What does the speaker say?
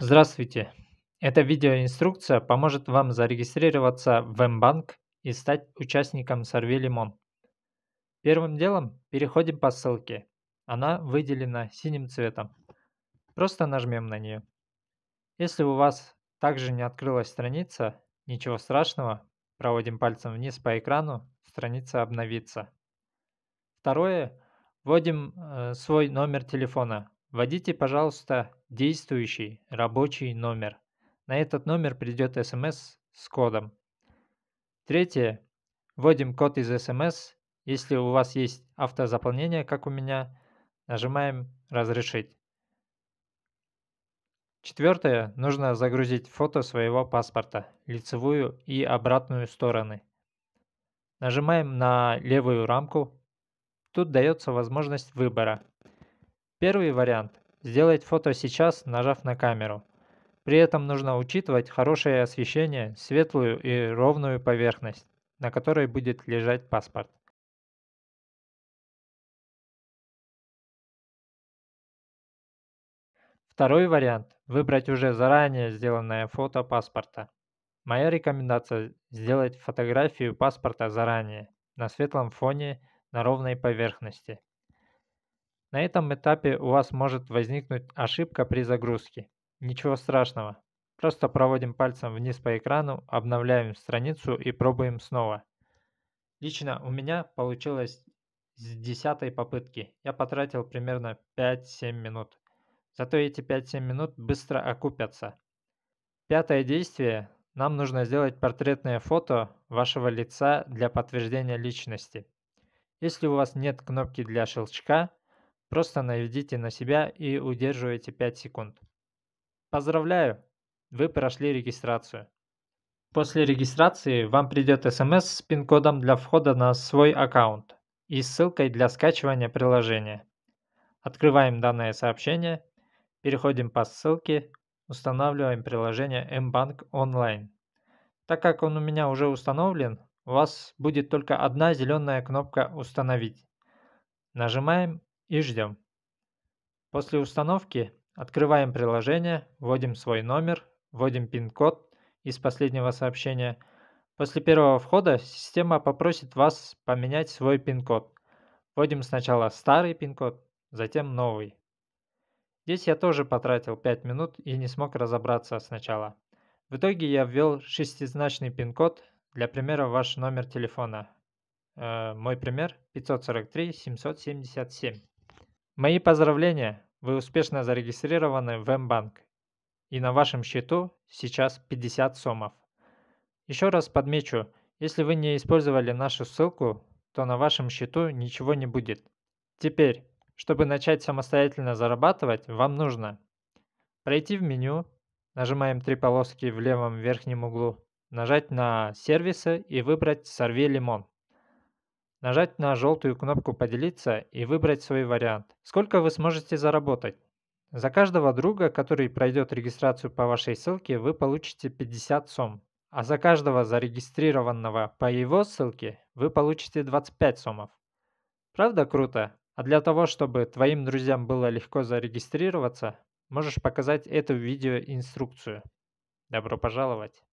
Здравствуйте! Эта видеоинструкция поможет вам зарегистрироваться в Мбанк и стать участником Сорви Лимон. Первым делом переходим по ссылке. Она выделена синим цветом. Просто нажмем на нее. Если у вас также не открылась страница, ничего страшного, проводим пальцем вниз по экрану, страница обновится. Второе, вводим э, свой номер телефона, Вводите, пожалуйста, действующий рабочий номер. На этот номер придет смс с кодом. Третье. Вводим код из смс. Если у вас есть автозаполнение, как у меня, нажимаем «Разрешить». Четвертое. Нужно загрузить фото своего паспорта, лицевую и обратную стороны. Нажимаем на левую рамку. Тут дается возможность выбора. Первый вариант – сделать фото сейчас, нажав на камеру. При этом нужно учитывать хорошее освещение, светлую и ровную поверхность, на которой будет лежать паспорт. Второй вариант – выбрать уже заранее сделанное фото паспорта. Моя рекомендация – сделать фотографию паспорта заранее, на светлом фоне, на ровной поверхности. На этом этапе у вас может возникнуть ошибка при загрузке. Ничего страшного. Просто проводим пальцем вниз по экрану, обновляем страницу и пробуем снова. Лично у меня получилось с десятой попытки. Я потратил примерно 5-7 минут. Зато эти 5-7 минут быстро окупятся. Пятое действие. Нам нужно сделать портретное фото вашего лица для подтверждения личности. Если у вас нет кнопки для щелчка, Просто наведите на себя и удерживайте 5 секунд. Поздравляю! Вы прошли регистрацию. После регистрации вам придет смс с пин-кодом для входа на свой аккаунт и ссылкой для скачивания приложения. Открываем данное сообщение, переходим по ссылке, устанавливаем приложение mBank онлайн. Так как он у меня уже установлен, у вас будет только одна зеленая кнопка «Установить». Нажимаем и ждем. После установки открываем приложение, вводим свой номер, вводим пин-код из последнего сообщения. После первого входа система попросит вас поменять свой пин-код. Вводим сначала старый пин-код, затем новый. Здесь я тоже потратил 5 минут и не смог разобраться сначала. В итоге я ввел шестизначный пин-код, для примера ваш номер телефона. Э, мой пример 543 777. Мои поздравления! Вы успешно зарегистрированы в МБанк И на вашем счету сейчас 50 сомов. Еще раз подмечу, если вы не использовали нашу ссылку, то на вашем счету ничего не будет. Теперь, чтобы начать самостоятельно зарабатывать, вам нужно пройти в меню, нажимаем три полоски в левом верхнем углу, нажать на сервисы и выбрать «Сорви лимон» нажать на желтую кнопку «Поделиться» и выбрать свой вариант. Сколько вы сможете заработать? За каждого друга, который пройдет регистрацию по вашей ссылке, вы получите 50 сом. А за каждого зарегистрированного по его ссылке вы получите 25 сомов. Правда круто? А для того, чтобы твоим друзьям было легко зарегистрироваться, можешь показать эту видеоинструкцию. Добро пожаловать!